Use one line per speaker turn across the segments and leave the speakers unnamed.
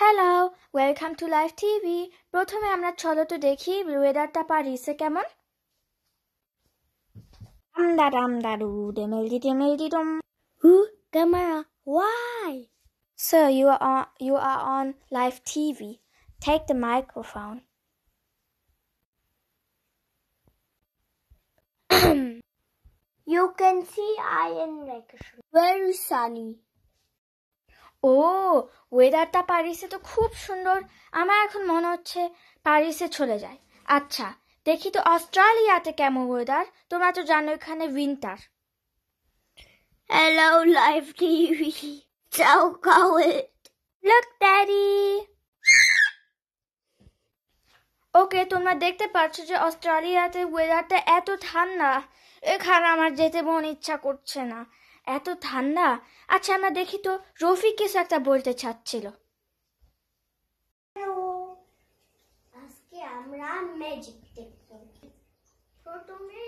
Hello welcome to live TV প্রথমে আমরা চলো তো দেখি ওয়েদারটা পারিসে কেমন আমদা রামদারু ডেমেলডি ডেমেলডি ডম who camera why Sir, you are on, you are on live TV. Take the microphone. you can see I am like very sunny. ও ওয়েদারটা প্যারিসে তো খুব সুন্দর আমার এখন মনে হচ্ছে প্যারিসে চলে যায় আচ্ছা দেখি তো অস্ট্রেলিয়াতে কেমন ওয়েদার তোমরা তো জানো এখানে উইন্টার Hello, লাইভ টিভি চাও Cowit. Look Daddy. ওকে তোমরা দেখতে পাচ্ছ যে অস্ট্রেলিয়াতে ওয়েদারটা এত ঠান্ডা এখানে আমার যেতে মন ইচ্ছা করছে না এত ঠান্ডা আচ্ছা আমরা দেখি তো রফিক কিছু একটা বলতে চাচ্ছিল
আজকে আমরা ম্যাজিক দেখব
প্রথমে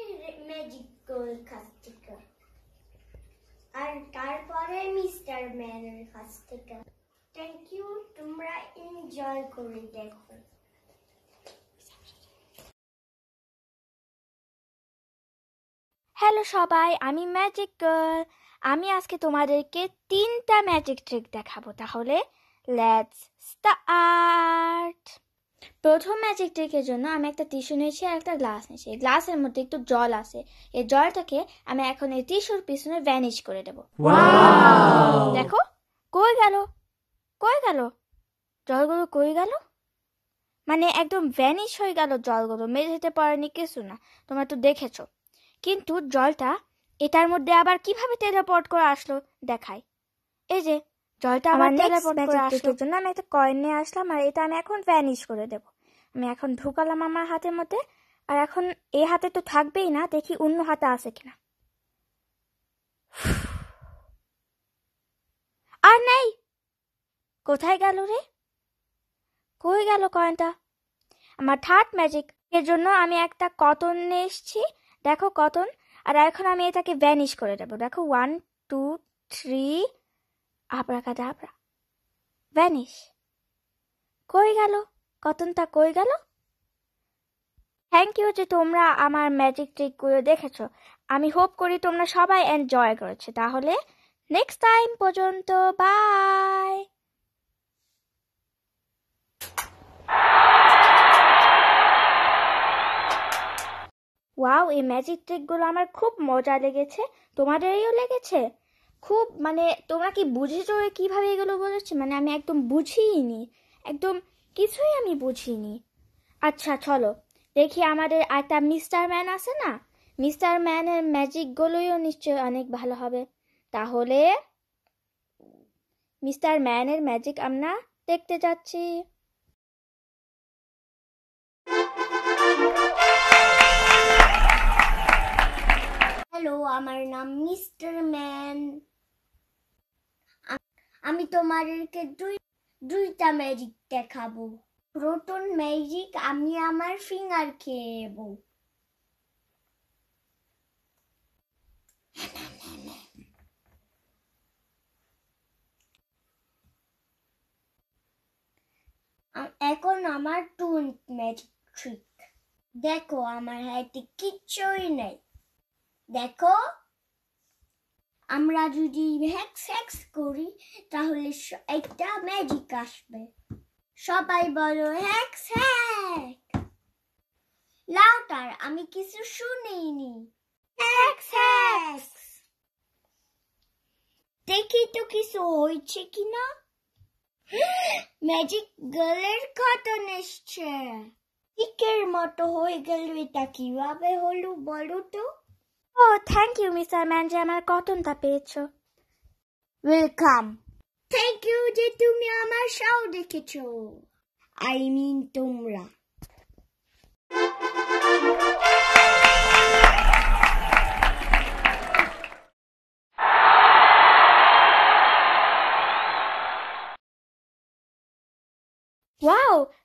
ম্যাজিক
গোল থেকে আর তারপরে মিস্টার ম্যানের কাছ থেকে থ্যাংক ইউ তোমরা এনজয় করে দেখো
হ্যালো সবাই আমি ম্যাজিক গার্ল আমি আজকে তোমাদেরকে তিনটা ম্যাজিক ট্রিক দেখাবো তাহলে লেটস স্টার্ট প্রথম ম্যাজিক ট্রিকের জন্য আমি একটা টিস্যু নিয়েছি আর একটা গ্লাস নিয়েছি এই গ্লাসের মধ্যে একটু জল আছে এই জলটাকে আমি এখন এই টিস্যুর পিছনে ভ্যানিশ করে দেবো দেখো কই গেল কই গেল জলগুলো কই গেল মানে একদম ভ্যানিশ হয়ে গেল জলগুলো মেঝেতে পড়েনি কিছু না তোমরা তো দেখেছো কিন্তু জলটা এটার মধ্যে আবার কিভাবে টেলিপোর্ট করে আসলো দেখাই এই যে জলটা আমার টেলিপোর্ট করে আসলো জন্য আমি একটা কয়েন নিয়ে আসলাম আর এটা আমি এখন ভ্যানিশ করে দেব আমি এখন ঢুকালাম আমার হাতের মধ্যে আর এখন এই হাতে তো থাকবেই না দেখি অন্য হাতে আছে কিনা আর নেই কোথায় গেল রে কই গেল কয়েনটা আমার থার্ড ম্যাজিক এর জন্য আমি একটা কতন নিয়ে এসছি দেখো কতন আর এখন আমি এটাকে ভ্যানিশ করে দেবো দেখো one two three abracadabra vanish কই গেল কতনটা কই গেল থ্যাংক ইউ যে তোমরা আমার ম্যাজিক ট্রিকগুলো দেখেছো আমি হোপ করি তোমরা সবাই এনজয় করেছে তাহলে নেক্সট টাইম পর্যন্ত বাই ওয়াও এই ম্যাজিক ট্রিকগুলো আমার খুব মজা লেগেছে এইও লেগেছে খুব মানে তোমরা কি বুঝেছো কিভাবে এগুলো বলেছে মানে আমি একদম বুঝিনি একদম কিছুই আমি বুঝিনি আচ্ছা চলো দেখি আমাদের একটা মিস্টার ম্যান আছে না মিস্টার ম্যানের ম্যাজিকগুলোইও নিশ্চয় অনেক ভালো হবে তাহলে মিস্টার ম্যানের ম্যাজিক আমরা দেখতে যাচ্ছি
আমার নাম মিস্টার ম্যান আমি তোমাদেরকে দুই দুইটা ম্যাজিক দেখাবো প্রোটন ম্যাজিক আমি আমার ফিঙ্গার খেয়ে এখন আমার টুন ম্যাজিক ট্রিক দেখো আমার হাতে কিচ্ছুই নেই দেখো আমরা যদি হ্যাক্স হ্যাক্স করি তাহলে একটা ম্যাজিক আসবে সবাই বলো হ্যাক্স হ্যাক লাউটার আমি কিছু শুনিনি হ্যাক্স হ্যাক্স দেখি তো কিছু হয়েছে কিনা ম্যাজিক গার্লের কটন
এসছে ঠিকের মতো হয়ে গেল এটা কিভাবে হলো বলো তো Oh, thank you, Mr. Manji. আমার কটনটা পেয়েছো Welcome.
Thank you যে তুমি আমার show দেখেছো I mean তোমরা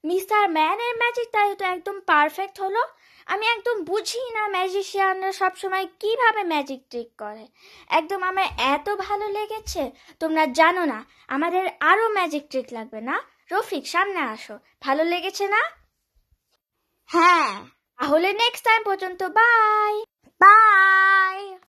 মিস্টার ম্যানের ম্যাজিক তাই তো একদম পারফেক্ট হলো আমি একদম বুঝি না ম্যাজিশিয়ানরা সবসময় কিভাবে ম্যাজিক ট্রিক করে একদম আমার এত ভালো লেগেছে তোমরা জানো না আমাদের আরও ম্যাজিক ট্রিক লাগবে না রফিক সামনে আসো ভালো লেগেছে না হ্যাঁ তাহলে নেক্সট টাইম পর্যন্ত বাই বাই